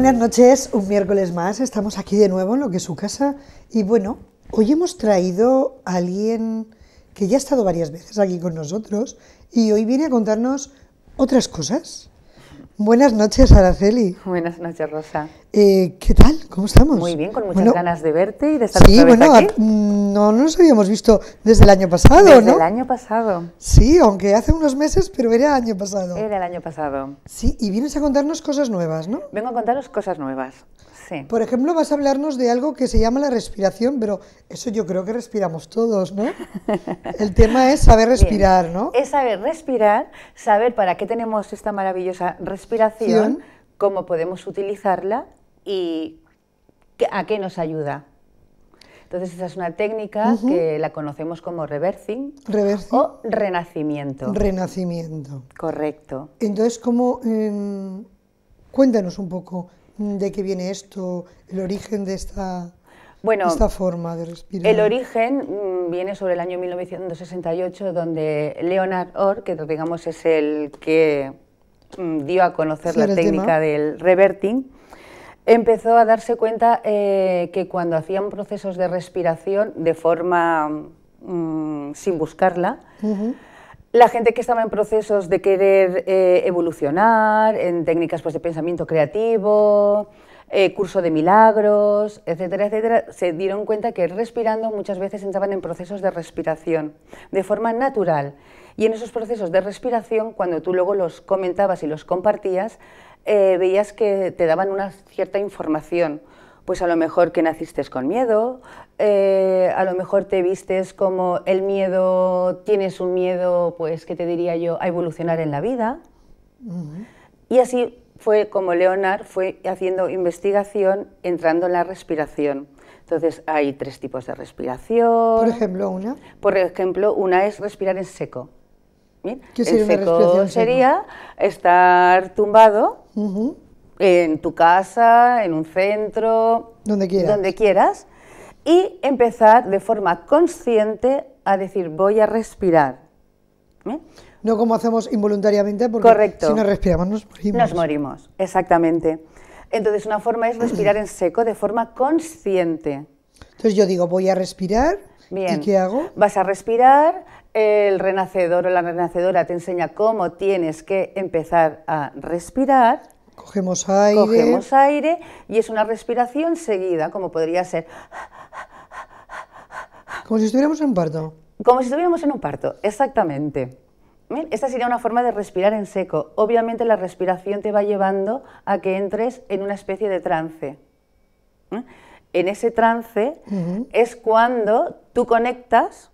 Buenas noches, un miércoles más. Estamos aquí de nuevo en lo que es su casa. Y bueno, hoy hemos traído a alguien que ya ha estado varias veces aquí con nosotros y hoy viene a contarnos otras cosas. Buenas noches, Araceli. Buenas noches, Rosa. Eh, ¿Qué tal? ¿Cómo estamos? Muy bien, con muchas ganas de verte y de estar sí, bueno, mm, No, no nos habíamos visto desde el año pasado, ¿no? Desde el año pasado. Sí, aunque hace unos meses, pero era año pasado. Era el año pasado. Sí, y vienes a contarnos cosas nuevas, ¿no? Vengo a contaros cosas nuevas. Por ejemplo, vas a hablarnos de algo que se llama la respiración, pero eso yo creo que respiramos todos, ¿no? El tema es saber respirar, ¿no? Es saber respirar, saber para qué tenemos esta maravillosa respiración, cómo podemos utilizarla y a qué nos ayuda. Entonces, esa es una técnica que la conocemos como reversing, o renacimiento. Renacimiento. Correcto. Entonces, ¿cómo, em, cuéntanos un poco de qué viene esto, el origen de esta, esta forma de respirar? El origen mm, viene sobre el año 1968, donde Leonard Orr, que digamos es el que mm, dio a conocer la técnica del reverting, empezó a darse cuenta eh, que cuando hacían procesos de respiración de forma mm, sin buscarla, la gente que estaba en procesos de querer eh, evolucionar, en técnicas pues, de pensamiento creativo, eh, curso de milagros, etcétera, etcétera, se dieron cuenta que respirando muchas veces entraban en procesos de respiración de forma natural. Y en esos procesos de respiración, cuando tú luego los comentabas y los compartías, eh, veías que te daban una cierta información pues a lo mejor que naciste con miedo, eh, a lo mejor te vistes como el miedo, tienes un miedo, pues, ¿qué te diría yo?, a evolucionar en la vida. Y así fue como Leonard fue haciendo investigación entrando en la respiración. Entonces hay tres tipos de respiración. Por ejemplo, una. Por ejemplo, una es respirar en seco. ¿Qué sería respiración sería estar tumbado, en tu casa, en un centro, donde quieras. donde quieras, y empezar de forma consciente a decir voy a respirar. ¿eh? No como hacemos involuntariamente, porque si no respiramos nos morimos. Nos morimos, exactamente. Entonces una forma es respirar en seco de forma consciente. Entonces yo digo, voy a respirar. Bien. ¿Y qué hago? Vas a respirar, el renacedor o la renacedora te enseña cómo tienes que empezar a respirar. Cogemos aire. aire y es una respiración seguida, como podría ser. Como si estuviéramos en parto. Como si estuviéramos en un parto, exactamente. Esta sería una forma de respirar en seco. Obviamente la respiración te va llevando a que entres en una especie de trance. ¿Eh? En ese trance es cuando tú conectas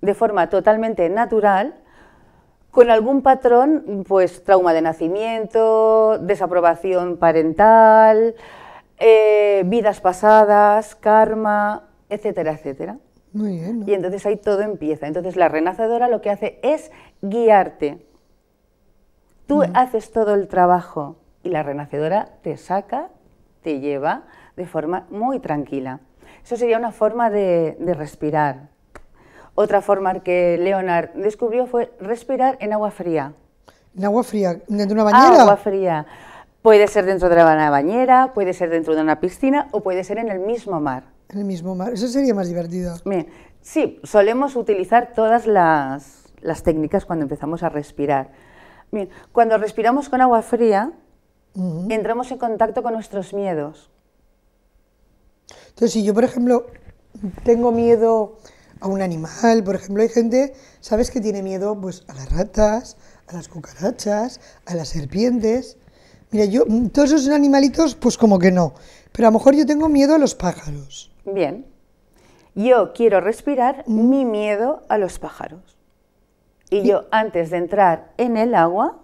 de forma totalmente natural con algún patrón, pues trauma de nacimiento, desaprobación parental, eh, vidas pasadas, karma, etcétera, etcétera. Muy bien. Y entonces ahí todo empieza. Entonces la renacedora lo que hace es guiarte. Tú haces todo el trabajo y la renacedora te saca, te lleva de forma muy tranquila. Eso sería una forma de respirar. Otra forma que Leonard descubrió fue respirar en agua fría. ¿En agua fría? ¿Dentro de una bañera? agua fría. Puede ser dentro de una bañera, puede ser dentro de una piscina o puede ser en el mismo mar. En el mismo mar, eso sería más divertido. Bien, sí, solemos utilizar todas las, técnicas cuando empezamos a respirar. Bien, cuando respiramos con agua fría, entramos en contacto con nuestros miedos. Entonces, si yo, por ejemplo, tengo miedo a un animal, por ejemplo, hay gente, ¿sabes que tiene miedo? Pues a las ratas, a las cucarachas, a las serpientes. Mira, yo, mm, todos esos animalitos, pues como que no, pero a lo mejor yo tengo miedo a los pájaros. Bien. Yo quiero respirar mm. mi miedo a los pájaros. Y yo antes de entrar en el agua,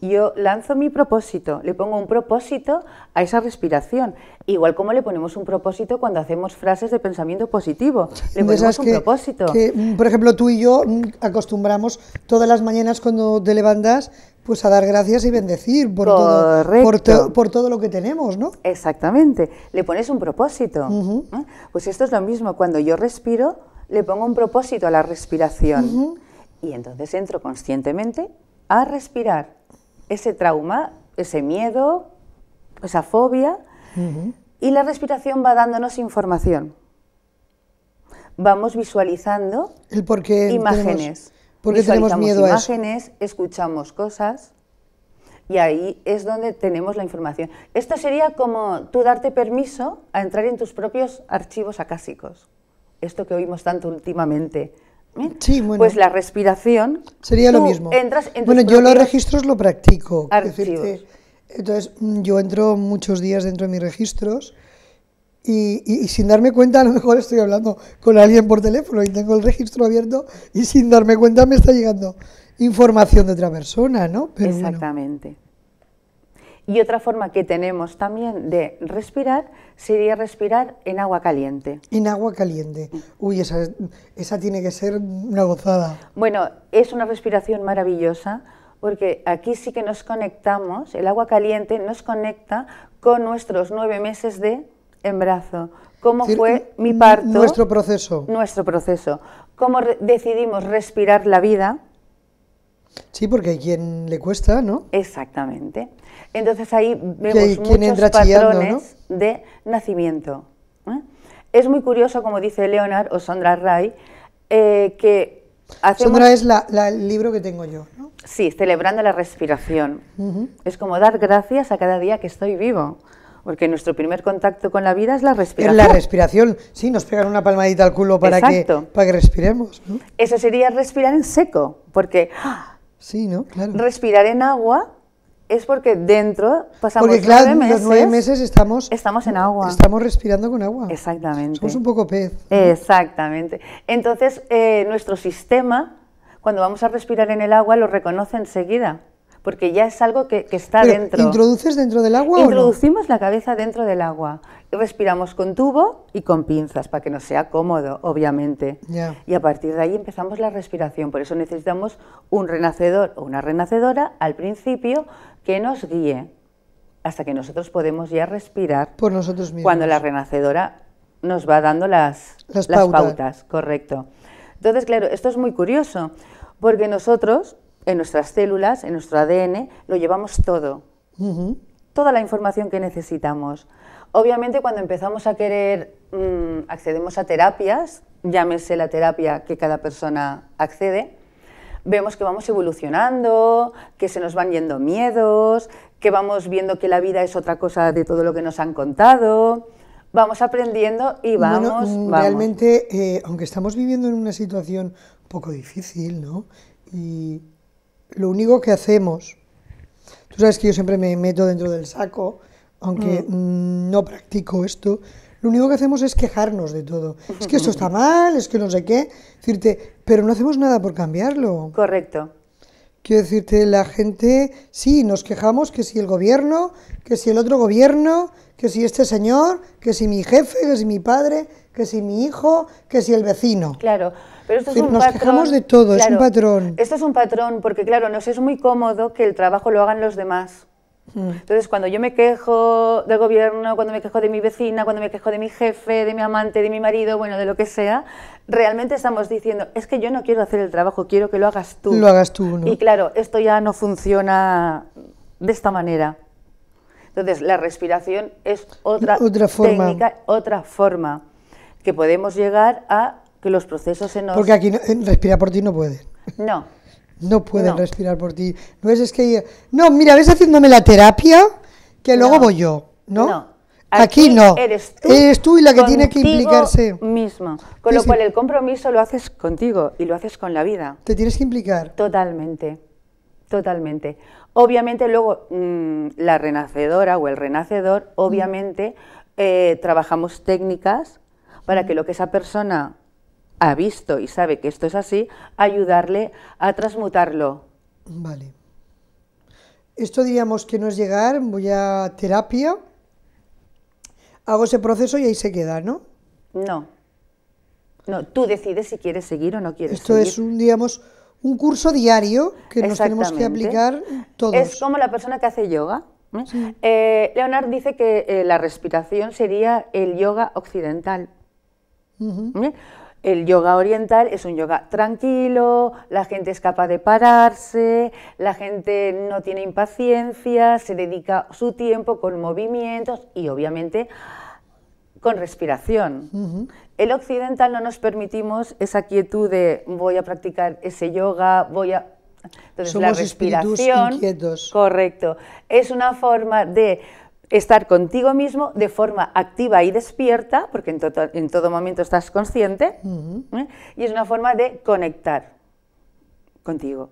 yo lanzo mi propósito, le pongo un propósito a esa respiración, igual como le ponemos un propósito cuando hacemos frases de pensamiento positivo, le ponemos un propósito. Mm, por ejemplo, tú y yo mm, acostumbramos todas las mañanas cuando te levantas pues a dar gracias y bendecir por, todo, por, todo lo que tenemos, ¿no? Exactamente, le pones un propósito. ¿eh? Pues esto es lo mismo, cuando yo respiro, le pongo un propósito a la respiración. Y entonces entro conscientemente a respirar ese trauma, ese miedo, esa fobia, y la respiración va dándonos información. Vamos visualizando imágenes. por qué Tenemos, miedo a eso. escuchamos cosas y ahí es donde tenemos la información. Esto sería como tú darte permiso a entrar en tus propios archivos acásicos. Esto que oímos tanto últimamente pues la respiración. Sería lo mismo. bueno, yo los registros lo practico. entonces, mm, yo entro muchos días dentro de mis registros y, sin darme cuenta, a lo mejor estoy hablando con alguien por teléfono y tengo el registro abierto y sin darme cuenta me está llegando información de otra persona, ¿no? Exactamente. Y otra forma que tenemos también de respirar sería respirar en agua caliente. En agua caliente. Uy, esa, esa tiene que ser una gozada. Bueno, es una respiración maravillosa porque aquí sí que nos conectamos, el agua caliente nos conecta con nuestros nueve meses de embarazo, cómo fue mi parto. Nuestro proceso. Nuestro proceso. Cómo decidimos respirar la vida, Sí, porque hay quien le cuesta, ¿no? Exactamente. Entonces ahí vemos muchos patrones de nacimiento. ¿eh? Es muy curioso, como dice Leonard o Sondra Ray, eh, que hacemos... Sondra es el libro que tengo yo, ¿no? Sí, celebrando la respiración. Es como dar gracias a cada día que estoy vivo. Porque nuestro primer contacto con la vida es la respiración. Es la respiración, sí, nos pegan una palmadita al culo para, que, para que respiremos. Eso sería respirar en seco, porque ¡ah! Respirar en agua es porque dentro pasamos porque, claro, nueve meses. Los nueve meses estamos, estamos en agua. Estamos respirando con agua. Exactamente. Somos un poco pez. Exactamente. Entonces, eh, nuestro sistema, cuando vamos a respirar en el agua, lo reconoce enseguida porque ya es algo que, está Pero, dentro. ¿Introduces dentro del agua? Introducimos la cabeza dentro del agua. Respiramos con tubo y con pinzas para que nos sea cómodo, obviamente. Y a partir de ahí empezamos la respiración. Por eso necesitamos un renacedor o una renacedora al principio que nos guíe hasta que nosotros podemos ya respirar. Por nosotros mismos. Cuando la renacedora nos va dando las, las, pautas. Correcto. Entonces, claro, esto es muy curioso porque nosotros en nuestras células, en nuestro ADN, lo llevamos todo. Toda la información que necesitamos. Obviamente cuando empezamos a querer, mm, accedemos a terapias, llámese la terapia que cada persona accede, vemos que vamos evolucionando, que se nos van yendo miedos, que vamos viendo que la vida es otra cosa de todo lo que nos han contado. Vamos aprendiendo y mm, vamos. realmente, eh, aunque estamos viviendo en una situación un poco difícil, ¿no? lo único que hacemos, tú sabes que yo siempre me meto dentro del saco, aunque mm. Mm, no practico esto, lo único que hacemos es quejarnos de todo. Es que esto está mal, es que no sé qué, decirte, pero no hacemos nada por cambiarlo. Correcto. Quiero decirte, la gente, sí, nos quejamos que si el gobierno, que si el otro gobierno, que si este señor, que si mi jefe, que si mi padre, que si mi hijo, que si el vecino. Claro, pero esto es un patrón. nos quejamos de todo, es un patrón. Esto es un patrón, porque claro, nos es muy cómodo que el trabajo lo hagan los demás. Mm. Entonces, cuando yo me quejo del gobierno, cuando me quejo de mi vecina, cuando me quejo de mi jefe, de mi amante, de mi marido, bueno, de lo que sea, realmente estamos diciendo, es que yo no quiero hacer el trabajo, quiero que lo hagas tú. Lo hagas tú, Y claro, esto ya no funciona de esta manera. Entonces, la respiración es otra, otra técnica, otra forma que podemos llegar a que los procesos se nos... Porque aquí respirar por ti no puede. No, no pueden respirar por ti. No es, es que. No, mira, ves haciéndome la terapia que luego voy yo, ¿no? no. Aquí, no. Eres tú, y la que tiene que implicarse. mismo. Con lo cual, el compromiso lo haces contigo y lo haces con la vida. Te tienes que implicar. Totalmente. Totalmente. Obviamente, luego, mm, la renacedora o el renacedor, mm. obviamente, eh, trabajamos técnicas para mm. que lo que esa persona ha visto y sabe que esto es así, ayudarle a transmutarlo. Vale. Esto diríamos que no es llegar, voy a terapia, hago ese proceso y ahí se queda, ¿no? No. No, tú decides si quieres seguir o no quieres seguir. Esto es, un, digamos, un curso diario que nos tenemos que aplicar todos. Es como la persona que hace yoga. ¿eh? Eh, Leonard dice que eh, la respiración sería el yoga occidental el yoga oriental es un yoga tranquilo, la gente es capaz de pararse, la gente no tiene impaciencia, se dedica su tiempo con movimientos y obviamente con respiración. El occidental no nos permitimos esa quietud de voy a practicar ese yoga, voy a... Entonces la respiración, correcto, es una forma de estar contigo mismo de forma activa y despierta, porque en, todo momento estás consciente, ¿eh? y es una forma de conectar contigo.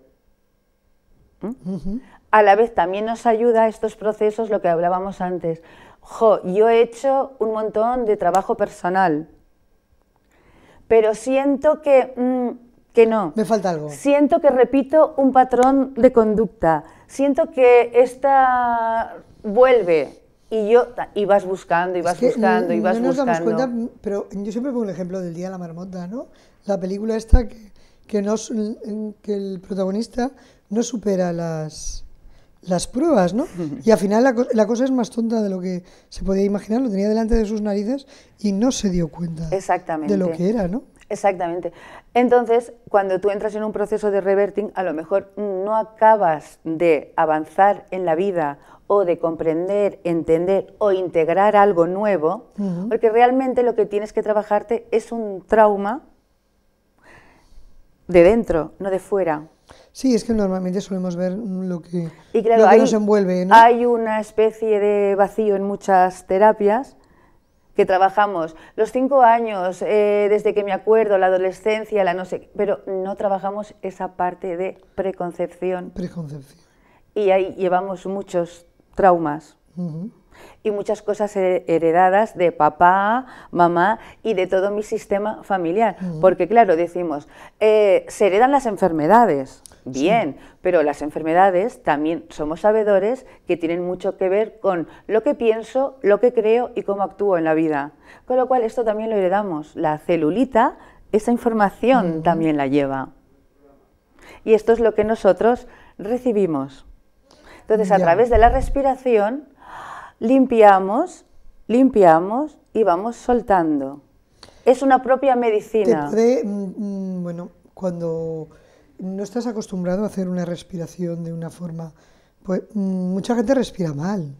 ¿Mm? A la vez también nos ayuda a estos procesos lo que hablábamos antes. yo he hecho un montón de trabajo personal, pero siento que, mm, que no. Me falta algo. Siento que repito un patrón de conducta. Siento que esta vuelve y yo, y vas buscando, y vas buscando, y vas no nos buscando. Damos cuenta, pero yo siempre pongo el ejemplo del Día de la Marmota, ¿no? La película esta que, que el protagonista no supera las, las pruebas, ¿no? Y al final la, cosa es más tonta de lo que se podía imaginar, lo tenía delante de sus narices y no se dio cuenta Exactamente. de lo que era, ¿no? Exactamente. Entonces, cuando tú entras en un proceso de reverting, a lo mejor no acabas de avanzar en la vida o de comprender, entender o integrar algo nuevo, porque realmente lo que tienes que trabajarte es un trauma de dentro, no de fuera. Sí, es que normalmente solemos ver lo que, hay, nos envuelve. Hay una especie de vacío en muchas terapias que trabajamos los cinco años, eh, desde que me acuerdo, la adolescencia, la no sé, pero no trabajamos esa parte de preconcepción. Preconcepción. Y ahí llevamos muchos traumas. Y muchas cosas heredadas de papá, mamá y de todo mi sistema familiar. Porque claro, decimos, eh, se heredan las enfermedades, bien, pero las enfermedades también somos sabedores que tienen mucho que ver con lo que pienso, lo que creo y cómo actúo en la vida. Con lo cual esto también lo heredamos. La celulita, esa información también la lleva. Y esto es lo que nosotros recibimos. Entonces, a través de la respiración, limpiamos, limpiamos y vamos soltando. Es una propia medicina. Te puede, mm, mm, bueno, cuando no estás acostumbrado a hacer una respiración de una forma, pues mm, mucha gente respira mal.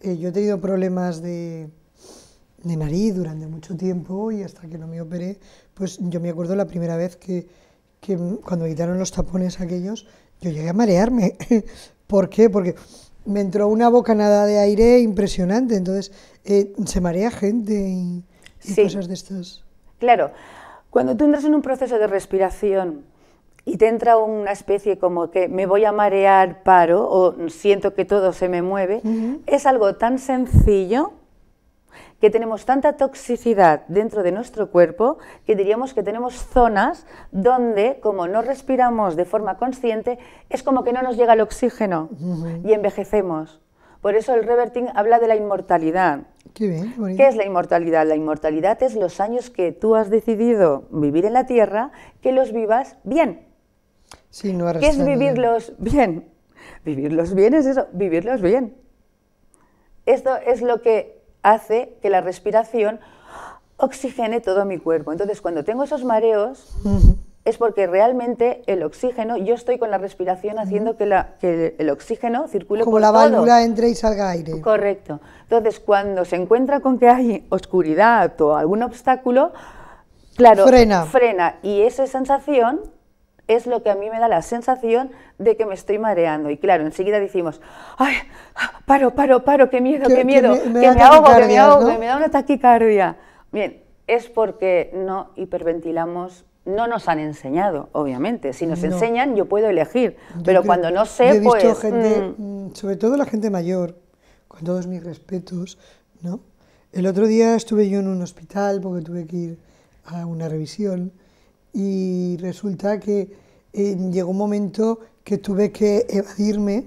Eh, yo he tenido problemas de, de nariz durante mucho tiempo y hasta que no me operé, pues yo me acuerdo la primera vez que, que cuando me quitaron los tapones aquellos, yo llegué a marearme ¿Por qué? Porque me entró una bocanada de aire impresionante, entonces eh, se marea gente y, cosas de estas. Claro, cuando tú entras en un proceso de respiración y te entra una especie como que me voy a marear, paro o siento que todo se me mueve, es algo tan sencillo que tenemos tanta toxicidad dentro de nuestro cuerpo que diríamos que tenemos zonas donde, como no respiramos de forma consciente, es como que no nos llega el oxígeno y envejecemos. Por eso el reverting habla de la inmortalidad. Qué, bien, qué, ¿Qué es la inmortalidad? La inmortalidad es los años que tú has decidido vivir en la Tierra, que los vivas bien. Sí, no ¿Qué es vivirlos bien? Vivirlos bien es eso, vivirlos bien. Esto es lo que hace que la respiración oxigene todo mi cuerpo. Entonces, cuando tengo esos mareos, es porque realmente el oxígeno, yo estoy con la respiración haciendo que, el oxígeno circule Como la válvula entre y salga aire. Correcto. Entonces, cuando se encuentra con que hay oscuridad o algún obstáculo, claro, frena. frena. Y esa sensación es lo que a mí me da la sensación de que me estoy mareando. Y claro, enseguida decimos, ay, paro, paro, paro, qué miedo, qué, miedo, que me, ahogo, que me ahogo, me da una taquicardia. Bien, es porque no hiperventilamos no nos han enseñado, obviamente. Si nos enseñan, yo puedo elegir, pero cuando no sé, he Visto pues, gente, mm. Mm, sobre todo la gente mayor, con todos mis respetos, ¿no? El otro día estuve yo en un hospital porque tuve que ir a una revisión y resulta que eh, llegó un momento que tuve que evadirme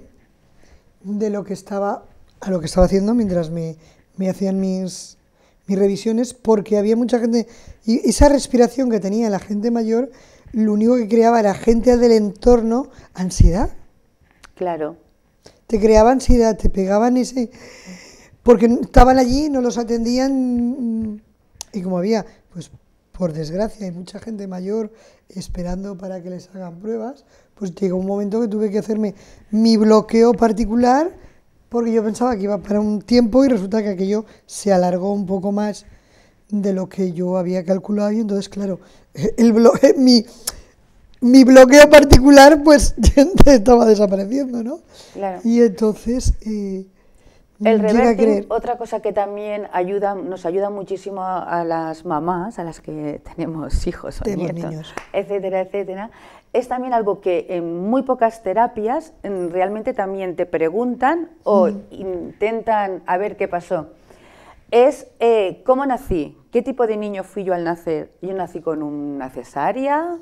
de lo que estaba a lo que estaba haciendo mientras me, hacían mis, mis revisiones porque había mucha gente y esa respiración que tenía la gente mayor lo único que creaba era gente del entorno ansiedad. Claro. Te creaba ansiedad, te pegaban ese porque estaban allí, no los atendían y como había pues por desgracia hay mucha gente mayor esperando para que les hagan pruebas, pues llegó un momento que tuve que hacerme mi bloqueo particular porque yo pensaba que iba para un tiempo y resulta que aquello se alargó un poco más de lo que yo había calculado y entonces claro, el mi, bloqueo particular pues estaba desapareciendo, ¿no? Claro. Y entonces eh, el reverting, otra cosa que también ayuda, nos ayuda muchísimo a, las mamás, a las que tenemos hijos o nietos, niños. etcétera, etcétera, es también algo que en muy pocas terapias realmente también te preguntan o mm. intentan a ver qué pasó. Es eh, cómo nací, qué tipo de niño fui yo al nacer. Yo nací con una cesárea,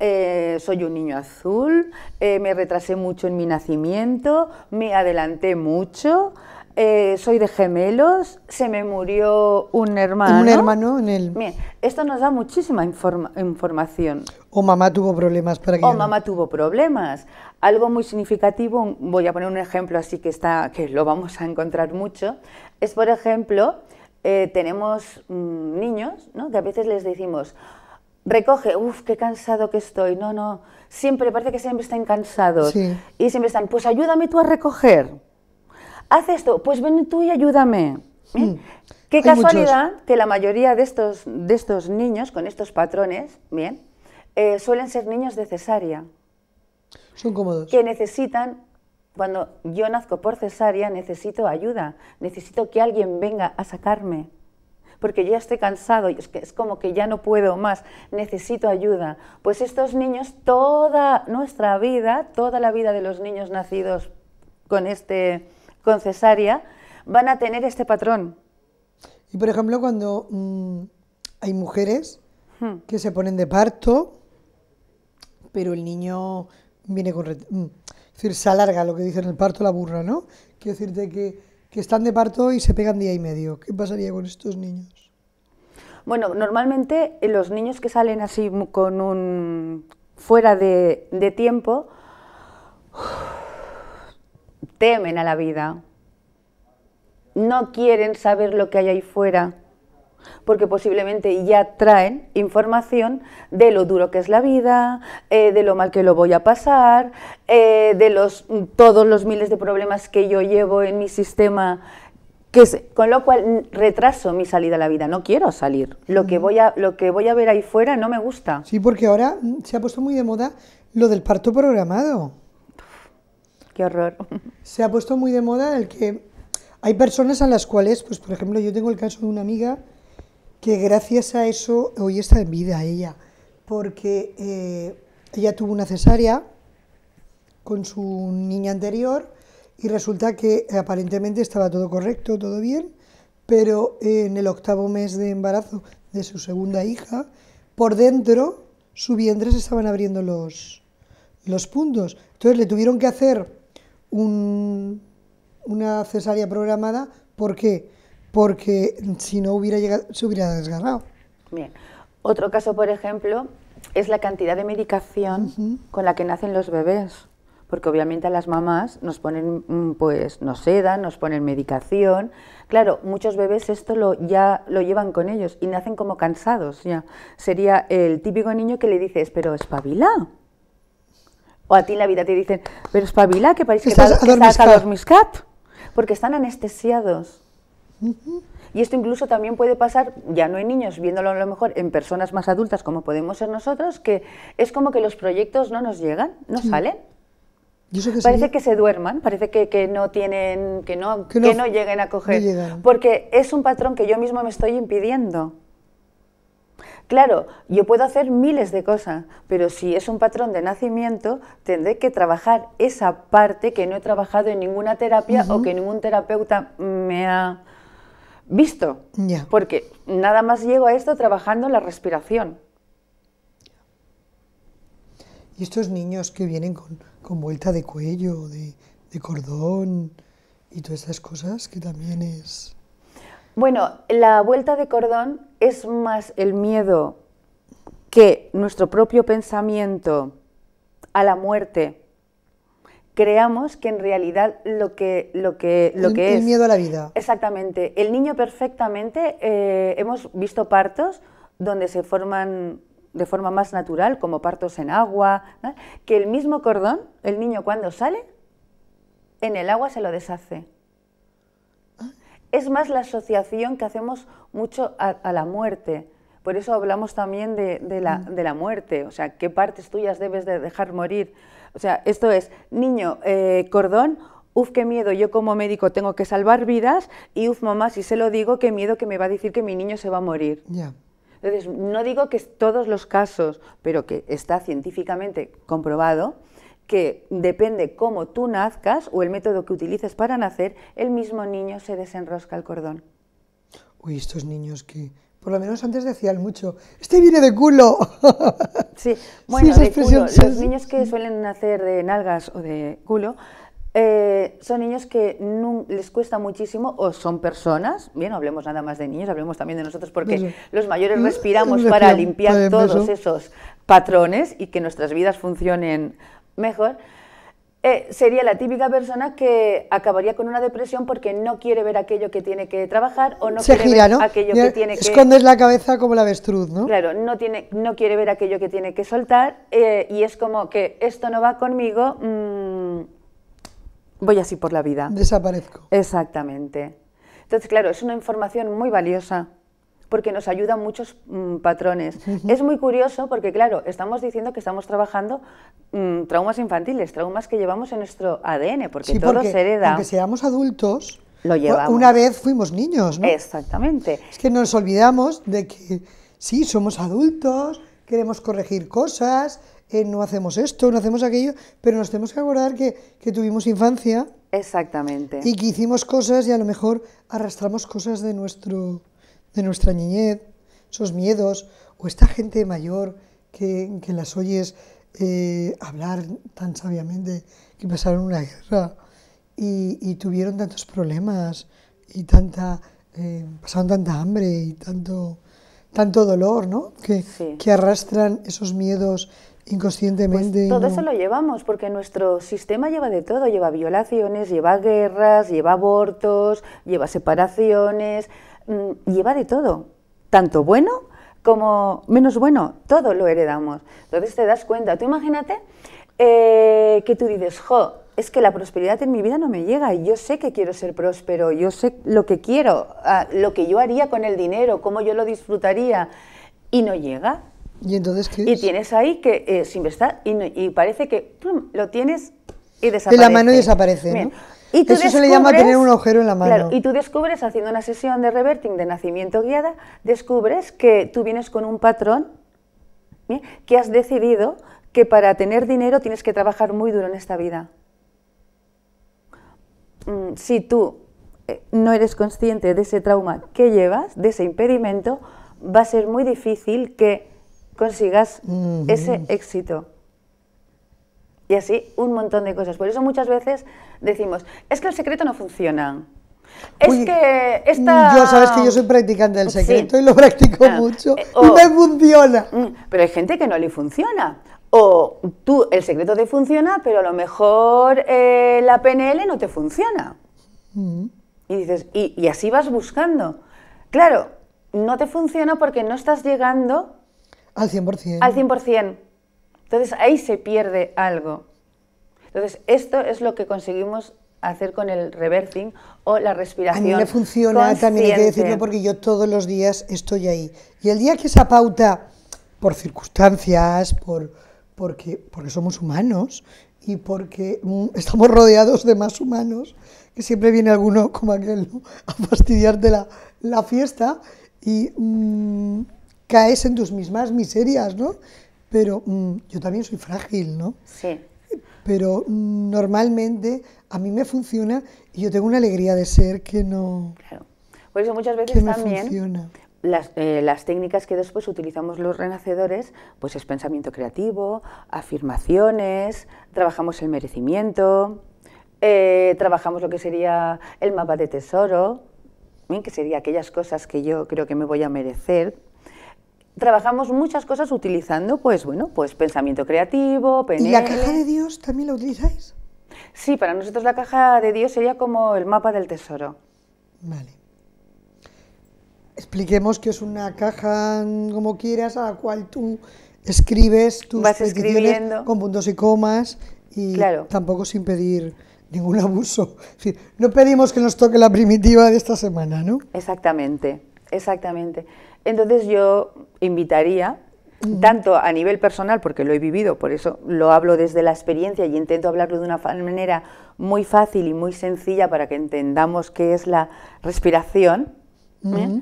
eh, soy un niño azul, eh, me retrasé mucho en mi nacimiento, me adelanté mucho. Eh, soy de gemelos, se me murió un hermano. Un hermano en el... esto nos da muchísima información. O mamá tuvo problemas para que... O mamá tuvo problemas. Algo muy significativo, voy a poner un ejemplo así que, está, que lo vamos a encontrar mucho, es por ejemplo, eh, tenemos mm, niños ¿no? que a veces les decimos, recoge, uff, qué cansado que estoy, no, no, siempre, parece que siempre están cansados y siempre están, pues ayúdame tú a recoger haz esto, pues ven tú y ayúdame. ¿eh? Qué casualidad que la mayoría de estos, de estos niños con estos patrones, bien, eh, suelen ser niños de cesárea. Son cómodos. Que necesitan, cuando yo nazco por cesárea, necesito ayuda, necesito que alguien venga a sacarme porque yo ya estoy cansado, es, que es como que ya no puedo más, necesito ayuda. Pues estos niños, toda nuestra vida, toda la vida de los niños nacidos con este con cesárea van a tener este patrón. Y por ejemplo, cuando mm, hay mujeres hmm. que se ponen de parto, pero el niño viene con... Mm, es decir, se alarga lo que dicen el parto la burra, ¿no? Quiero decirte que, que están de parto y se pegan día y medio. ¿Qué pasaría con estos niños? Bueno, normalmente eh, los niños que salen así con un fuera de tiempo temen a la vida, no quieren saber lo que hay ahí fuera, porque posiblemente ya traen información de lo duro que es la vida, eh, de lo mal que lo voy a pasar, eh, de los, todos los miles de problemas que yo llevo en mi sistema, que con lo cual retraso mi salida a la vida, no quiero salir. Lo que, voy a, lo que voy a ver ahí fuera no me gusta. Sí, porque ahora se ha puesto muy de moda lo del parto programado. Qué horror. Se ha puesto muy de moda el que hay personas a las cuales, pues por ejemplo, yo tengo el caso de una amiga que gracias a eso hoy está en vida ella, porque eh, ella tuvo una cesárea con su niña anterior y resulta que aparentemente estaba todo correcto, todo bien, pero en el octavo mes de embarazo de su segunda hija, por dentro su vientre se estaban abriendo los, los puntos. Entonces le tuvieron que hacer una cesárea programada. ¿Por qué? Porque si no hubiera llegado, se hubiera desgarrado. Bien. Otro caso, por ejemplo, es la cantidad de medicación con la que nacen los bebés. Porque obviamente a las mamás nos ponen, mm, pues nos sedan, nos ponen medicación. Claro, muchos bebés esto lo, ya lo llevan con ellos y nacen como cansados. Ya. Sería el típico niño que le dices, pero espabila, o a ti en la vida te dicen, pero espabila, que parece que estás, a dormir, porque están anestesiados. Y esto incluso también puede pasar, ya no hay niños, viéndolo a lo mejor en personas más adultas como podemos ser nosotros, que es como que los proyectos no nos llegan, no salen. parece que se duerman, parece que, no tienen, que no, que no, lleguen a coger. porque es un patrón que yo mismo me estoy impidiendo. Claro, yo puedo hacer miles de cosas, pero si es un patrón de nacimiento, tendré que trabajar esa parte que no he trabajado en ninguna terapia o que ningún terapeuta me ha visto. Porque nada más llego a esto trabajando la respiración. Y estos niños que vienen con, vuelta de cuello, de, cordón y todas esas cosas que también es... Bueno, la vuelta de cordón es más el miedo que nuestro propio pensamiento a la muerte creamos que en realidad lo que, lo que, lo que es... El miedo a la vida. Exactamente. El niño perfectamente, eh, hemos visto partos donde se forman de forma más natural, como partos en agua, que el mismo cordón, el niño cuando sale, en el agua se lo deshace. Es más la asociación que hacemos mucho a, la muerte. Por eso hablamos también mm. de, la, muerte, o sea, qué partes tuyas debes de dejar morir. O sea, esto es, niño, eh, cordón, uf, qué miedo, yo como médico tengo que salvar vidas, y uf, mamá, si se lo digo, qué miedo que me va a decir que mi niño se va a morir. Ya. Entonces, no digo que todos los casos, pero que está científicamente comprobado, que depende cómo tú nazcas o el método que utilices para nacer, el mismo niño se desenrosca el cordón. Uy, estos niños que por lo menos antes decían mucho, este viene de culo. Sí, bueno, Los niños que suelen nacer de nalgas o de culo eh, son niños que no, les cuesta muchísimo o son personas, bien, no hablemos nada más de niños, hablemos también de nosotros porque los mayores mm, respiramos mm, para limpiar eh, todos esos patrones y que nuestras vidas funcionen mejor, eh, sería la típica persona que acabaría con una depresión porque no quiere ver aquello que tiene que trabajar o no quiere ver aquello que tiene que... Escondes la cabeza como la avestruz, ¿no? Claro, no, tiene, no quiere ver aquello que tiene que soltar eh, y es como que esto no va conmigo, mm, voy así por la vida. Desaparezco. Exactamente. Entonces, claro, es una información muy valiosa porque nos ayudan muchos mm, patrones. es muy curioso porque, claro, estamos diciendo que estamos trabajando mm, traumas infantiles, traumas que llevamos en nuestro ADN, porque todo se hereda. Aunque seamos adultos, lo llevamos. Una vez fuimos niños, ¿no? Exactamente. Es que nos olvidamos de que sí, somos adultos, queremos corregir cosas, eh, no hacemos esto, no hacemos aquello, pero nos tenemos que acordar que, que, tuvimos infancia. Exactamente. Y que hicimos cosas y a lo mejor arrastramos cosas de nuestro de nuestra niñez, esos miedos, o esta gente mayor que, las oyes eh, hablar tan sabiamente, que pasaron una guerra y, tuvieron tantos problemas y tanta, eh, pasaron tanta hambre y tanto, tanto dolor, ¿no? Que, que arrastran esos miedos inconscientemente. Pues todo eso lo llevamos, porque nuestro sistema lleva de todo, lleva violaciones, lleva guerras, lleva abortos, lleva separaciones. Mm, lleva de todo, tanto bueno como menos bueno, todo lo heredamos. Entonces te das cuenta, tú imagínate eh, que tú dices, jo, es que la prosperidad en mi vida no me llega y yo sé que quiero ser próspero, yo sé lo que quiero, ah, lo que yo haría con el dinero, cómo yo lo disfrutaría y no llega. ¿Y entonces qué Y tienes ahí que es eh, sin y, parece que lo tienes y desaparece. De la mano desaparece. ¿no? Y tú Eso se le llama tener un agujero en la mano. y tú descubres, haciendo una sesión de reverting de nacimiento guiada, descubres que tú vienes con un patrón ¿eh? que has decidido que para tener dinero tienes que trabajar muy duro en esta vida. Mm, si tú eh, no eres consciente de ese trauma que llevas, de ese impedimento, va a ser muy difícil que consigas ese éxito y así un montón de cosas. Por eso muchas veces decimos, es que el secreto no funciona. Es que esta... Mm, yo sabes que yo soy practicante del secreto y lo practico ah, mucho eh, y me funciona. Mm, pero hay gente que no le funciona. O tú, el secreto te funciona, pero a lo mejor eh, la PNL no te funciona. Mm. Y dices, y, y así vas buscando. Claro, no te funciona porque no estás llegando... Al 100%. Al 100%. Entonces ahí se pierde algo. Entonces esto es lo que conseguimos hacer con el reverting o la respiración. A mí funciona, también que decirlo, porque yo todos los días estoy ahí. Y el día que esa pauta, por circunstancias, por, porque, porque somos humanos y porque mm, estamos rodeados de más humanos, que siempre viene alguno como aquel a fastidiarte la, fiesta y mm, caes en tus mismas miserias, ¿no? pero mm, yo también soy frágil, ¿no? Sí. Pero mm, normalmente a mí me funciona y yo tengo una alegría de ser que no... Claro. Por eso muchas veces también las, eh, las, técnicas que después utilizamos los renacedores, pues es pensamiento creativo, afirmaciones, trabajamos el merecimiento, eh, trabajamos lo que sería el mapa de tesoro, ¿eh? que sería aquellas cosas que yo creo que me voy a merecer, trabajamos muchas cosas utilizando, pues bueno, pues pensamiento creativo, PNL. ¿Y la caja de Dios también la utilizáis? Sí, para nosotros la caja de Dios sería como el mapa del tesoro. Vale. Expliquemos que es una caja, como quieras, a la cual tú escribes tus Vas escribiendo. con puntos y comas y tampoco sin pedir ningún abuso. No pedimos que nos toque la primitiva de esta semana, ¿no? Exactamente, exactamente. Entonces yo invitaría, tanto a nivel personal, porque lo he vivido, por eso lo hablo desde la experiencia y intento hablarlo de una manera muy fácil y muy sencilla para que entendamos qué es la respiración. ¿eh?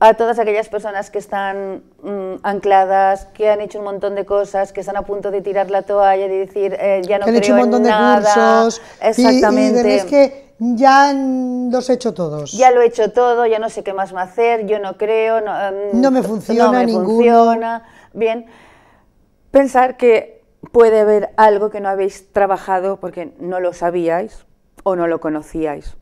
a todas aquellas personas que están mm, ancladas, que han hecho un montón de cosas, que están a punto de tirar la toalla y de decir, eh, ya no que han creo hecho un montón de nada. cursos. Exactamente. Y, y que ya los he hecho todos. Ya lo he hecho todo, ya no sé qué más me hacer, yo no creo, no, mm, me funciona no me Funciona. Bien, pensar que puede haber algo que no habéis trabajado porque no lo sabíais o no lo conocíais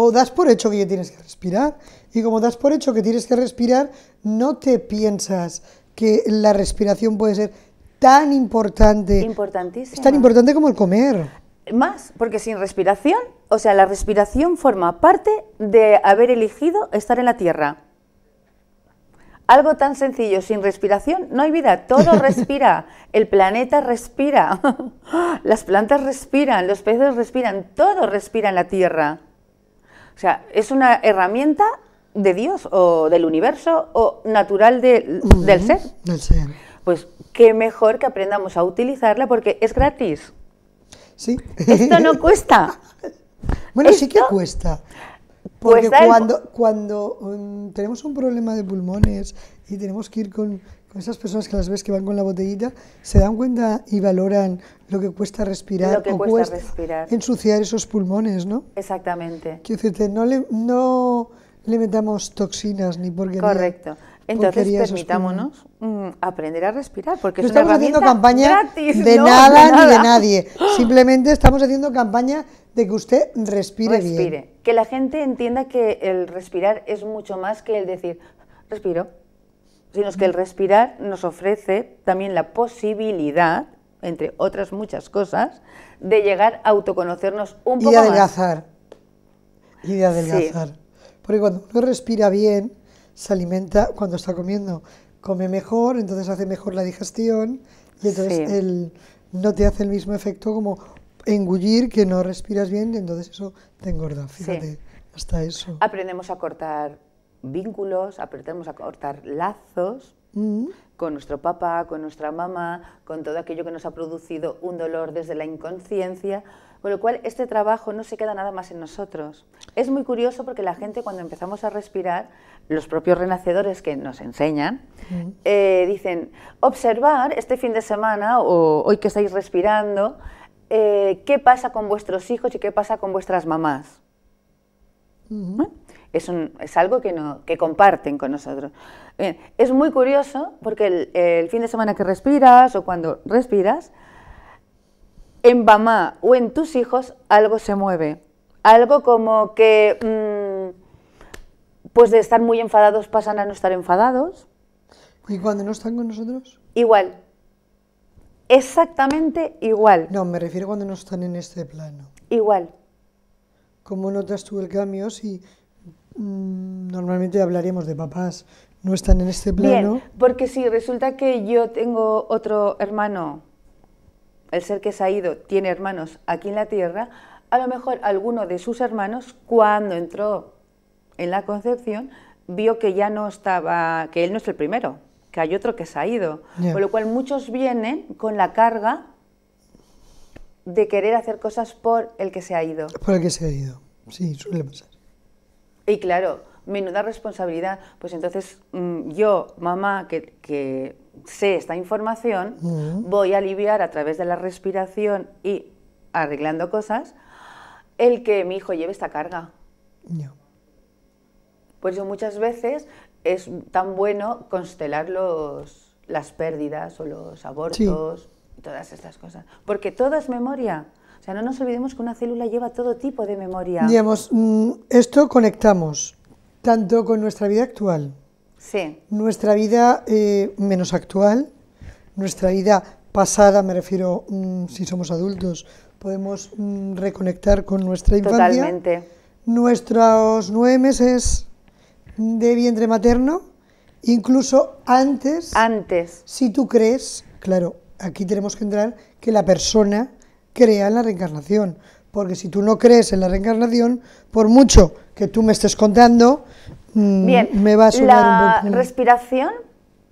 o das por hecho que tienes que respirar. Y como das por hecho que tienes que respirar, no te piensas que la respiración puede ser tan importante. importantísima, Es tan importante como el comer. Más, porque sin respiración, o sea, la respiración forma parte de haber elegido estar en la Tierra. Algo tan sencillo, sin respiración no hay vida, todo respira, el planeta respira, las plantas respiran, los peces respiran, todo respira en la Tierra. O sea, es una herramienta de Dios o del universo o natural del ser. Del ser. Pues qué mejor que aprendamos a utilizarla porque es gratis. Sí. Esto no cuesta. bueno, sí que cuesta. Porque cuando, mm, tenemos un problema de pulmones y tenemos que ir con con esas personas que las ves que van con la botellita, se dan cuenta y valoran lo que cuesta respirar lo que cuesta, ensuciar esos pulmones, ¿no? Exactamente. Quiero decirte, no le, no le metamos toxinas ni porque Correcto. Entonces, permitámonos mm, aprender a respirar, porque es una estamos haciendo campaña de, nada, ni de nadie. Simplemente estamos haciendo campaña de que usted respire, respire. bien. Que la gente entienda que el respirar es mucho más que el decir, respiro, sino es que el respirar nos ofrece también la posibilidad, entre otras muchas cosas, de llegar a autoconocernos un poco y Más. Y de adelgazar. Porque cuando uno respira bien, se alimenta, cuando está comiendo, come mejor, entonces hace mejor la digestión y entonces no te hace el mismo efecto como engullir que no respiras bien y entonces eso te engorda. Fíjate, hasta eso. Aprendemos a cortar vínculos, apretamos a cortar lazos mm. con nuestro papá, con nuestra mamá, con todo aquello que nos ha producido un dolor desde la inconsciencia, con lo cual este trabajo no se queda nada más en nosotros. Es muy curioso porque la gente cuando empezamos a respirar, los propios renacedores que nos enseñan, mm. eh, dicen, observar este fin de semana o hoy que estáis respirando, eh, qué pasa con vuestros hijos y qué pasa con vuestras mamás. Mm es, algo que, no, comparten con nosotros. es muy curioso porque el, fin de semana que respiras o cuando respiras, en mamá o en tus hijos algo se mueve. Algo como que, mm, pues de estar muy enfadados pasan a no estar enfadados. ¿Y cuando no están con nosotros? Igual. Exactamente igual. No, me refiero cuando no están en este plano. Igual. ¿Cómo notas tú el cambio si Mm, normalmente hablaríamos de papás, no están en este plano. porque si resulta que yo tengo otro hermano, el ser que se ha ido tiene hermanos aquí en la Tierra, a lo mejor alguno de sus hermanos, cuando entró en la concepción, vio que ya no estaba, que él no es el primero, que hay otro que se ha ido. Con lo cual muchos vienen con la carga de querer hacer cosas por el que se ha ido. Por el que se ha ido, sí, suele pasar. Y claro, menuda responsabilidad. Pues entonces mm, yo, mamá, que, sé esta información, voy a aliviar a través de la respiración y arreglando cosas el que mi hijo lleve esta carga. Por eso muchas veces es tan bueno constelar los, las pérdidas o los abortos, todas estas cosas. Porque todo es memoria sea, no nos olvidemos que una célula lleva todo tipo de memoria. Digamos, mm, esto conectamos tanto con nuestra vida actual, nuestra vida eh, menos actual, nuestra vida pasada, me refiero, mm, si somos adultos, podemos mm, reconectar con nuestra infancia. Totalmente. Nuestros nueve meses de vientre materno, incluso antes. Antes. Si tú crees, claro, aquí tenemos que entrar que la persona crea en la reencarnación. Porque si tú no crees en la reencarnación, por mucho que tú me estés contando, mm, me va a sonar la respiración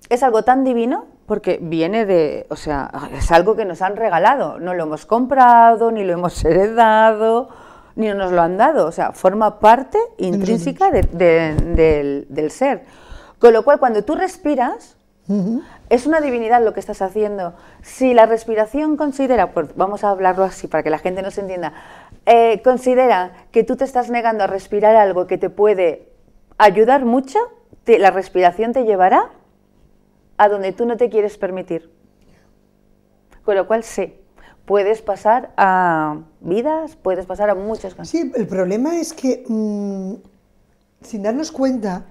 es algo tan divino porque viene de, o sea, es algo que nos han regalado, no lo hemos comprado, ni lo hemos heredado, ni nos lo han dado, o sea, forma parte intrínseca del, del ser. Con lo cual, cuando tú respiras, es una divinidad lo que estás haciendo. Si la respiración considera, pues vamos a hablarlo así para que la gente nos entienda, eh, considera que tú te estás negando a respirar algo que te puede ayudar mucho, la respiración te llevará a donde tú no te quieres permitir. Con lo cual sí, puedes pasar a vidas, puedes pasar a muchas cosas. Sí, el problema es que mm, sin darnos cuenta,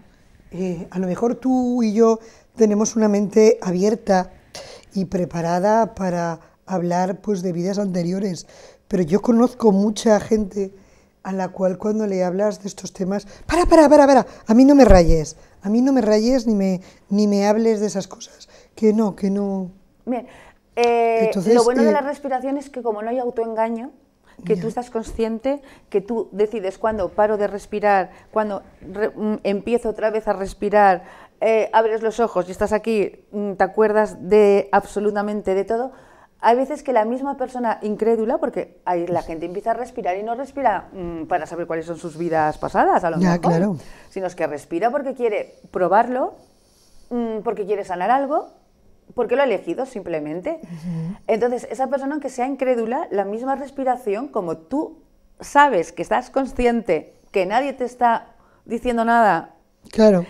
eh, a lo mejor tú y yo tenemos una mente abierta y preparada para hablar pues de vidas anteriores, pero yo conozco mucha gente a la cual cuando le hablas de estos temas, para, para, para, para, a mí no me rayes, a mí no me rayes ni me, ni me hables de esas cosas, que no, que no. Eh, lo bueno de eh, la respiración es que como no hay autoengaño, que tú estás consciente, que tú decides cuándo paro de respirar, cuándo mm, empiezo otra vez a respirar, eh, abres los ojos y estás aquí, mm, te acuerdas de absolutamente de todo, hay veces que la misma persona incrédula, porque la gente empieza a respirar y no respira mm, para saber cuáles son sus vidas pasadas, a lo mejor, sino es que respira porque quiere probarlo, mm, porque quiere sanar algo, porque lo ha elegido simplemente. Entonces, esa persona, aunque sea incrédula, la misma respiración, como tú sabes que estás consciente, que nadie te está diciendo nada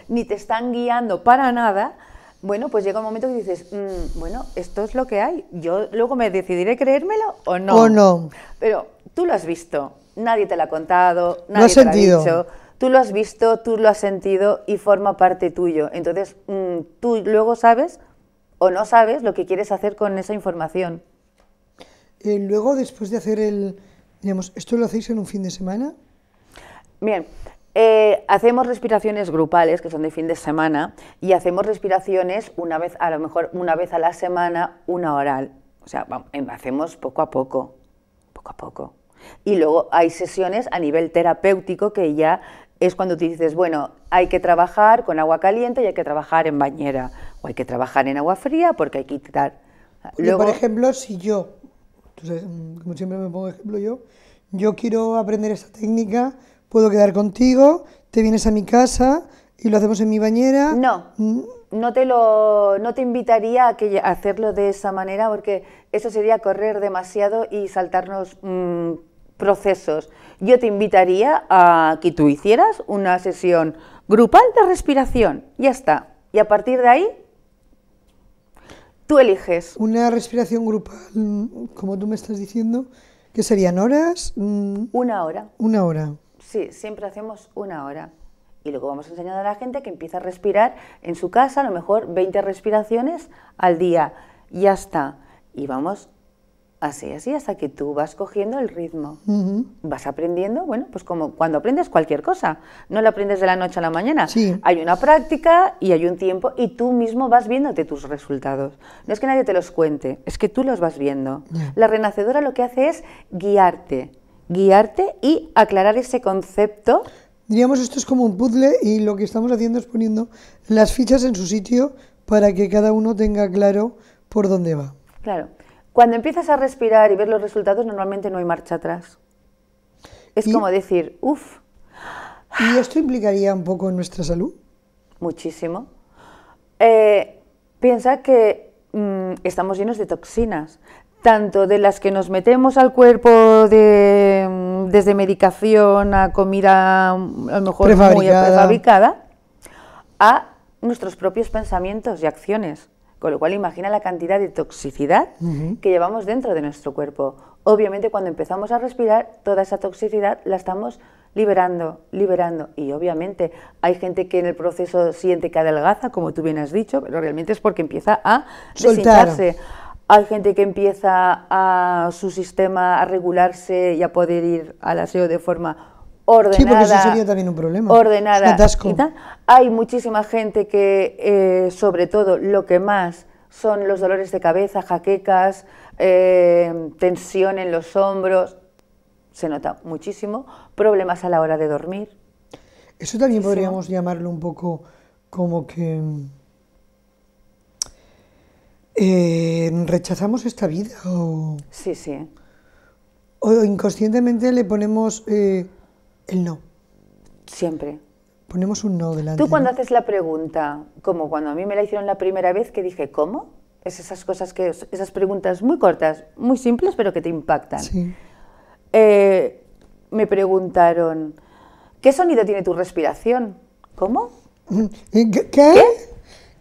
ni te están guiando para nada, bueno, pues llega un momento que dices, mm, bueno, esto es lo que hay. Yo luego me decidiré creérmelo o no. no. Pero tú lo has visto, nadie te lo ha contado, nadie te lo ha dicho. Tú lo has visto, tú lo has sentido y forma parte tuyo. Entonces, mm, tú luego sabes o no sabes lo que quieres hacer con esa información. luego, después de hacer el, digamos, ¿esto lo hacéis en un fin de semana? Bien, eh, hacemos respiraciones grupales, que son de fin de semana, y hacemos respiraciones una vez, a lo mejor una vez a la semana, una oral. O sea, hacemos poco a poco, poco a poco. Y luego hay sesiones a nivel terapéutico que ya es cuando te dices, bueno, hay que trabajar con agua caliente y hay que trabajar en bañera, o hay que trabajar en agua fría porque hay que quitar. Luego, por ejemplo, si yo, como siempre me pongo ejemplo yo, yo quiero aprender esta técnica puedo quedar contigo, te vienes a mi casa y lo hacemos en mi bañera. No. Mm. No te, lo, no te invitaría a, que, hacerlo de esa manera porque eso sería correr demasiado y saltarnos mm, procesos. Yo te invitaría a que tú hicieras una sesión grupal de respiración. Ya está. Y a partir de ahí, tú eliges. Una respiración grupal, mm, como tú me estás diciendo, que serían horas. una hora. Una hora. Sí, siempre hacemos una hora. Y luego vamos enseñando a la gente que empieza a respirar en su casa, a lo mejor 20 respiraciones al día. Ya está. Y vamos así, así, hasta que tú vas cogiendo el ritmo. Vas aprendiendo, bueno, pues como cuando aprendes cualquier cosa. No lo aprendes de la noche a la mañana. Sí. Hay una práctica y hay un tiempo y tú mismo vas viéndote tus resultados. No es que nadie te los cuente, es que tú los vas viendo. La renacedora lo que hace es guiarte guiarte y aclarar ese concepto. Diríamos esto es como un puzzle y lo que estamos haciendo es poniendo las fichas en su sitio para que cada uno tenga claro por dónde va. Claro. Cuando empiezas a respirar y ver los resultados, normalmente no hay marcha atrás. Es como decir, uff. ¿Y esto implicaría un poco en nuestra salud? Muchísimo. Eh, piensa que mm, estamos llenos de toxinas tanto de las que nos metemos al cuerpo de, desde medicación a comida mm, a lo mejor muy prefabricada, a nuestros propios pensamientos y acciones. Con lo cual imagina la cantidad de toxicidad que llevamos dentro de nuestro cuerpo. Obviamente cuando empezamos a respirar, toda esa toxicidad la estamos liberando, liberando. Y obviamente hay gente que en el proceso siente que adelgaza, como tú bien has dicho, pero realmente es porque empieza a soltarse hay gente que empieza a su sistema a regularse y a poder ir al aseo de forma ordenada. Sí, porque eso sería también un problema. Ordenada. Y Hay muchísima gente que, eh, sobre todo, lo que más son los dolores de cabeza, jaquecas, eh, tensión en los hombros, se nota muchísimo, problemas a la hora de dormir. Eso también podríamos llamarlo un poco como que... Mm, eh, ¿Rechazamos esta vida? sí, sí. O inconscientemente le ponemos eh, el no. Siempre. Ponemos un no delante. Tú cuando haces la pregunta, como cuando a mí me la hicieron la primera vez, que dije, ¿cómo? Es esas cosas que, esas preguntas muy cortas, muy simples, pero que te impactan. Sí. Eh, me preguntaron, ¿qué sonido tiene tu respiración? ¿Cómo? Mm, ¿Qué? ¿Qué?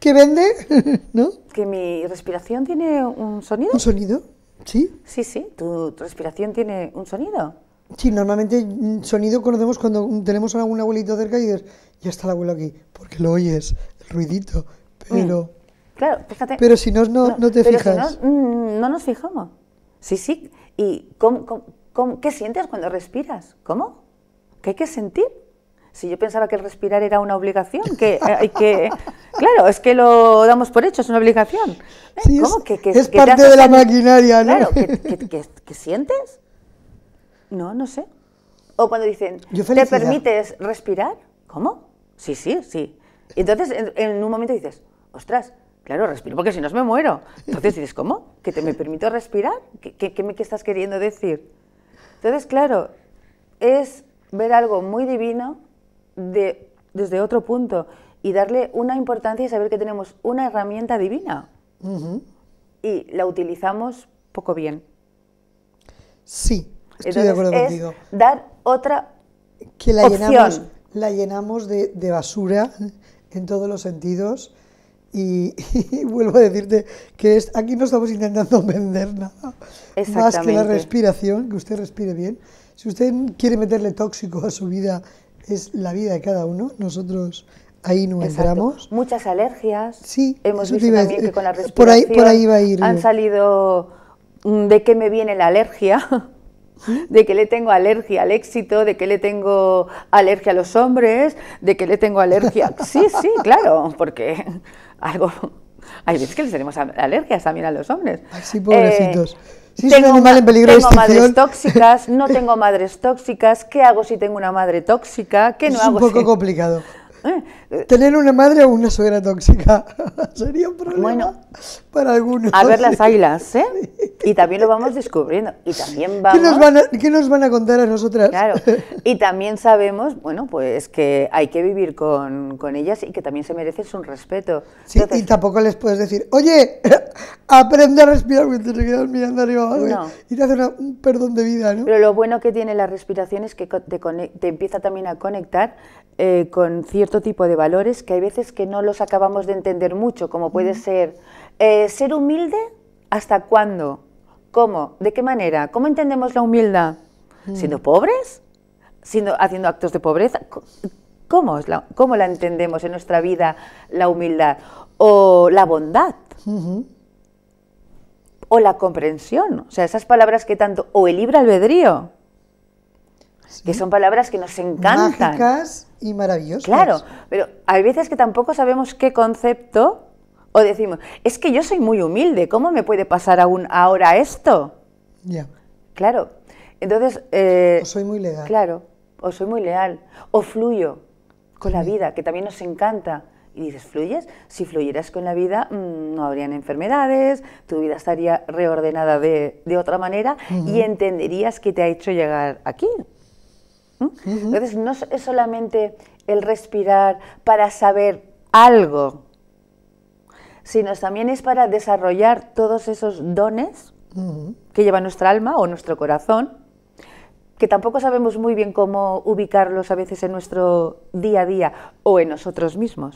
que vende, ¿no? Que mi respiración tiene un sonido. ¿Un sonido? Sí. Sí, sí, tu, respiración tiene un sonido. Sí, normalmente mm, sonido conocemos cuando tenemos a algún abuelito cerca y dices, ya está el abuelo aquí, porque lo oyes, el ruidito, mm. pero... Claro, fíjate. Pero si no, no, te fijas. Mm, no, nos fijamos. Sí, sí. ¿Y qué sientes cuando respiras? ¿Cómo? ¿Qué hay que sentir? Si yo pensaba que el respirar era una obligación, que hay que... Claro, es que lo damos por hecho, es una obligación. ¿Eh? ¿Cómo? Es, ¿Que, que, es parte de la maquinaria, ¿no? Claro, que sientes? No, no sé. O cuando dicen, ¿te permites respirar? ¿Cómo? Sí, sí, sí. entonces en, un momento dices, ostras, claro, respiro porque si no me muero. Entonces dices, ¿cómo? ¿Que te me permito respirar? qué, qué estás queriendo decir? Entonces, claro, es ver algo muy divino de, desde otro punto y darle una importancia y saber que tenemos una herramienta divina y la utilizamos poco bien. Sí, estoy de acuerdo es contigo. Dar otra que la llenamos, la llenamos de, de, basura en todos los sentidos. Y, vuelvo a decirte que es, aquí no estamos intentando vender nada más que la respiración, que usted respire bien. Si usted quiere meterle tóxico a su vida es la vida de cada uno. Nosotros ahí no entramos. Muchas alergias. Sí, hemos visto también que con la respiración eh, por ahí, por ahí va a han salido mm, de qué me viene la alergia. de que le tengo alergia al éxito, de que le tengo alergia a los hombres, de que le tengo alergia... Sí, sí, claro, porque algo... Hay veces que le tenemos alergias también a los hombres. sí, pobrecitos. Eh, si tengo, un animal en peligro madres tóxicas, no tengo madres tóxicas, ¿qué hago si tengo una madre tóxica? ¿Qué no es hago? Es un poco complicado. Eh, eh, Tener una madre o una suegra tóxica sería un problema bueno, para algunos. A ver las águilas, ¿eh? Y también lo vamos descubriendo. Y también vamos... ¿Qué nos van a, contar a nosotras? Claro. Y también sabemos, bueno, pues que hay que vivir con, con ellas y que también se merecen un respeto. Sí, y tampoco les puedes decir, oye, aprende a respirar mientras te quedas mirando arriba abajo y te hace un perdón de vida, ¿no? Pero lo bueno que tiene la respiración es que te, te empieza también a conectar eh, con cierto tipo de valores que hay veces que no los acabamos de entender mucho, como puede ser eh, ser humilde, ¿hasta cuándo? ¿Cómo? ¿De qué manera? ¿Cómo entendemos la humildad? Mm. ¿Siendo pobres? ¿Haciendo actos de pobreza? ¿Cómo, es la, ¿Cómo la entendemos en nuestra vida la humildad? ¿O la bondad? ¿O la comprensión? O sea, esas palabras que tanto... ¿O el libre albedrío? Que son palabras que nos encantan y maravilloso Claro, pero hay veces que tampoco sabemos qué concepto o decimos, es que yo soy muy humilde, ¿cómo me puede pasar aún ahora esto? Ya. Claro. Entonces... Eh, o soy muy leal. Claro, o soy muy leal, o fluyo con la vida, que también nos encanta. Y dices, ¿fluyes? Si fluyeras con la vida, mm, no habrían enfermedades, tu vida estaría reordenada de, de otra manera y entenderías que te ha hecho llegar aquí. Entonces, no es solamente el respirar para saber algo, sino también es para desarrollar todos esos dones que lleva nuestra alma o nuestro corazón, que tampoco sabemos muy bien cómo ubicarlos a veces en nuestro día a día o en nosotros mismos.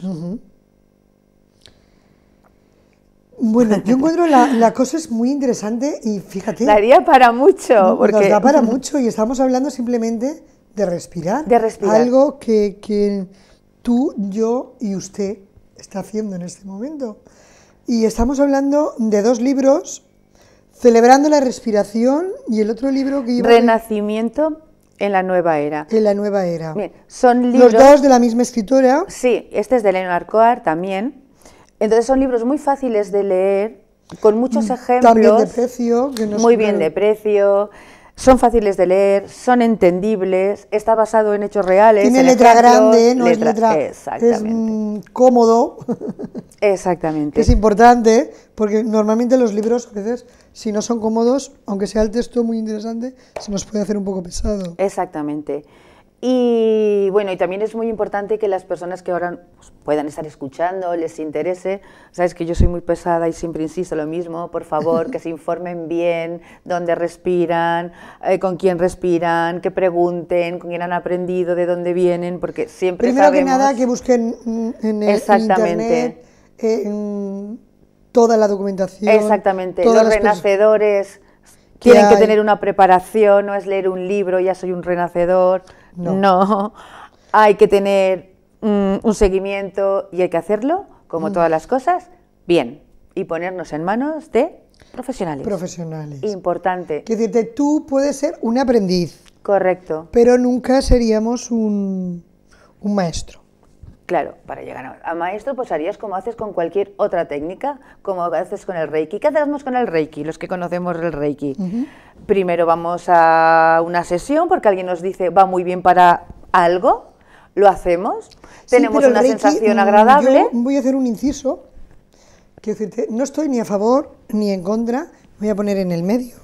Bueno, yo encuentro la, cosa es muy interesante y fíjate. Daría para mucho. Porque... Nos da para mucho y estamos hablando simplemente de respirar. Algo que, que tú, yo y usted está haciendo en este momento. Y estamos hablando de dos libros, Celebrando la respiración y el otro libro que iba Renacimiento en la nueva era. En la nueva era. son libros... Los dos de la misma escritora. Sí, este es de Leonard Arcoar también. Entonces son libros muy fáciles de leer, con muchos mm, ejemplos. También de precio. muy bien de precio, son fáciles de leer, son entendibles, está basado en hechos reales. Tiene letra grande, no es letra. Es cómodo. Exactamente. es importante, porque normalmente los libros, a veces, si no son cómodos, aunque sea el texto muy interesante, se nos puede hacer un poco pesado. Exactamente. Y bueno, y también es muy importante que las personas que ahora pues, puedan estar escuchando, les interese, sabes que yo soy muy pesada y siempre insisto lo mismo, por favor, que se informen bien, dónde respiran, eh, con quién respiran, que pregunten, con quién han aprendido, de dónde vienen, porque siempre... Primero que nada, que busquen en, el Exactamente. Internet, toda la documentación. Exactamente, los renacedores... Tienen que tener una preparación, no es leer un libro, ya soy un renacedor. No. Hay que tener mm, un seguimiento y hay que hacerlo, como mm. todas las cosas, bien. Y ponernos en manos de profesionales. Profesionales. Importante. Que decirte, tú puedes ser un aprendiz. Correcto. Pero nunca seríamos un maestro. Claro, para llegar a, maestro, pues harías como haces con cualquier otra técnica, como haces con el Reiki. ¿Qué hacemos con el Reiki, los que conocemos el Reiki? Primero vamos a una sesión porque alguien nos dice va muy bien para algo, lo hacemos, tenemos una sensación mm, agradable. voy a hacer un inciso. no estoy ni a favor ni en contra, voy a poner en el medio.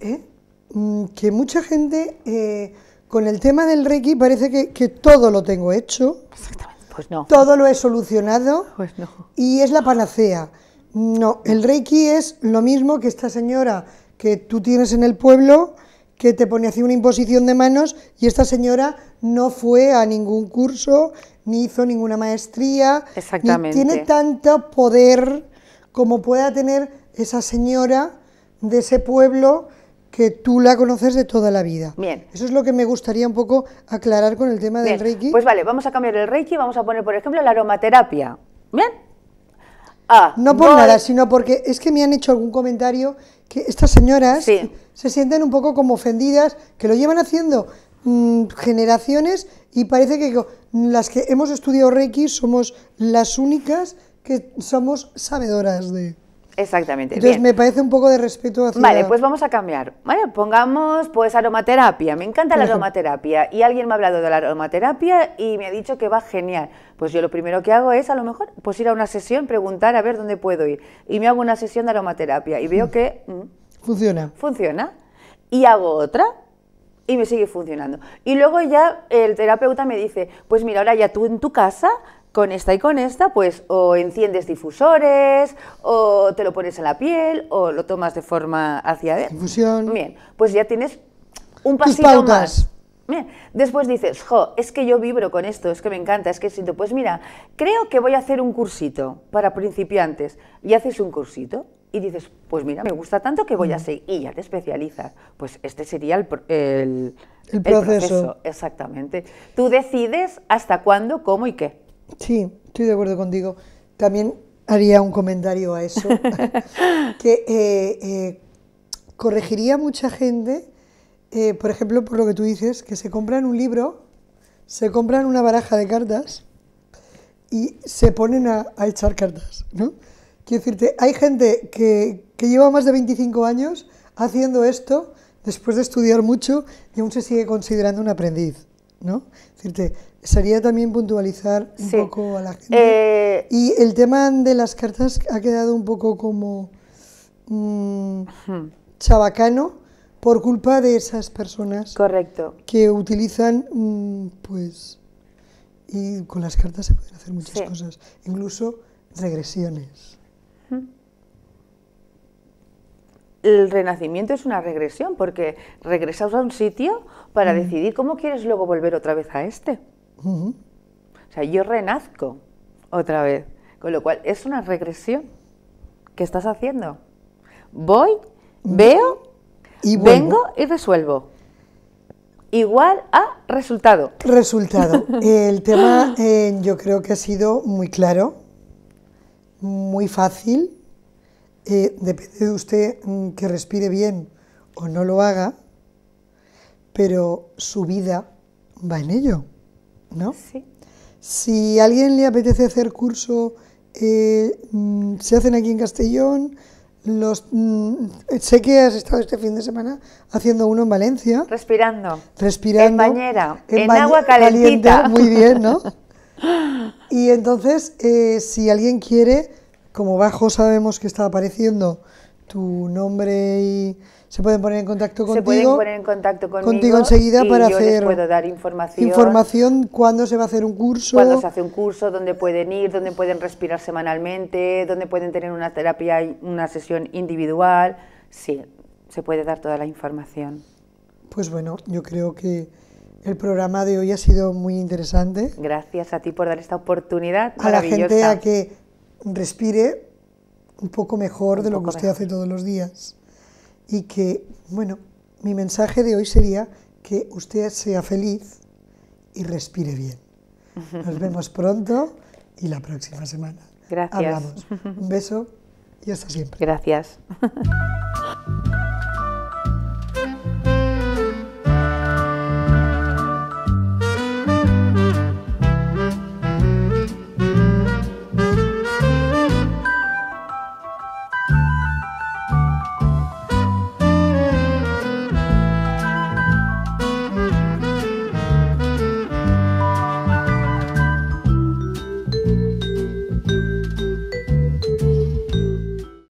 ¿Eh? Mm, que mucha gente. Eh, con el tema del Reiki parece que, todo lo tengo hecho. Exactamente, pues no. Todo lo he solucionado. Pues no. Y es la panacea. No, el Reiki es lo mismo que esta señora que tú tienes en el pueblo que te pone así una imposición de manos y esta señora no fue a ningún curso, ni hizo ninguna maestría, Exactamente. ni tiene tanto poder como pueda tener esa señora de ese pueblo que tú la conoces de toda la vida. Bien. Eso es lo que me gustaría un poco aclarar con el tema del Reiki. Pues vale, vamos a cambiar el Reiki, vamos a poner, por ejemplo, la aromaterapia. Bien. Ah, no por nada, sino porque es que me han hecho algún comentario que estas señoras se sienten un poco como ofendidas, que lo llevan haciendo mm, generaciones y parece que las que hemos estudiado Reiki somos las únicas que somos sabedoras de... Exactamente. Entonces me parece un poco de respeto hacia... Vale, pues vamos a cambiar. Vale, pongamos pues aromaterapia. Me encanta la aromaterapia. Y alguien me ha hablado de la aromaterapia y me ha dicho que va genial. Pues yo lo primero que hago es a lo mejor pues ir a una sesión, preguntar a ver dónde puedo ir. Y me hago una sesión de aromaterapia y veo mm. que... Mm, funciona. Funciona. Y hago otra y me sigue funcionando. Y luego ya el terapeuta me dice, pues mira, ahora ya tú en tu casa con esta y con esta, pues o enciendes difusores, o te lo pones a la piel, o lo tomas de forma hacia Difusión. Bien, pues ya tienes un pasito más. Bien. Después dices, jo, es que yo vibro con esto, es que me encanta, es que siento, pues mira, creo que voy a hacer un cursito para principiantes. Y haces un cursito y dices, pues mira, me gusta tanto que voy a mm. seguir. Y ya te especializas. Pues este sería el proceso. Exactamente. Tú decides hasta cuándo, cómo y qué. Sí, estoy de acuerdo contigo. También haría un comentario a eso, que eh, eh, corregiría mucha gente, eh, por ejemplo, por lo que tú dices, que se compran un libro, se compran una baraja de cartas y se ponen a, echar cartas, ¿no? Quiero decirte, hay gente que, lleva más de 25 años haciendo esto, después de estudiar mucho, y aún se sigue considerando un aprendiz, ¿no? Decirte, Sería también puntualizar un poco a la gente. Eh, y el tema de las cartas ha quedado un poco como mm, chabacano por culpa de esas personas Correcto. que utilizan, mm, pues, y con las cartas se pueden hacer muchas cosas, incluso regresiones. El renacimiento es una regresión, porque regresas a un sitio para decidir cómo quieres luego volver otra vez a este. O sea, yo renazco otra vez. Con lo cual, es una regresión. ¿Qué estás haciendo? Voy, veo, y vengo y resuelvo. Igual a resultado. Resultado. El tema eh, yo creo que ha sido muy claro, muy fácil. Eh, depende de usted mm, que respire bien o no lo haga, pero su vida va en ello. ¿no? Si a alguien le apetece hacer curso, eh, mm, se hacen aquí en Castellón. Los, mm, sé que has estado este fin de semana haciendo uno en Valencia. Respirando. Respirando. En bañera. En, agua calentita. muy bien, ¿no? y entonces, eh, si alguien quiere, como bajo sabemos que está apareciendo tu nombre y se pueden poner en contacto contigo. en contacto Contigo enseguida para hacer. puedo dar información. Información cuándo se va a hacer un curso. Cuándo se hace un curso, dónde pueden ir, dónde pueden respirar semanalmente, dónde pueden tener una terapia, una sesión individual. Sí, se puede dar toda la información. Pues bueno, yo creo que el programa de hoy ha sido muy interesante. Gracias a ti por dar esta oportunidad. A la gente a que respire un poco mejor de lo que usted hace todos los días y que, bueno, mi mensaje de hoy sería que usted sea feliz y respire bien. Nos vemos pronto y la próxima semana. Gracias. Hablamos. Un beso y hasta siempre. Gracias.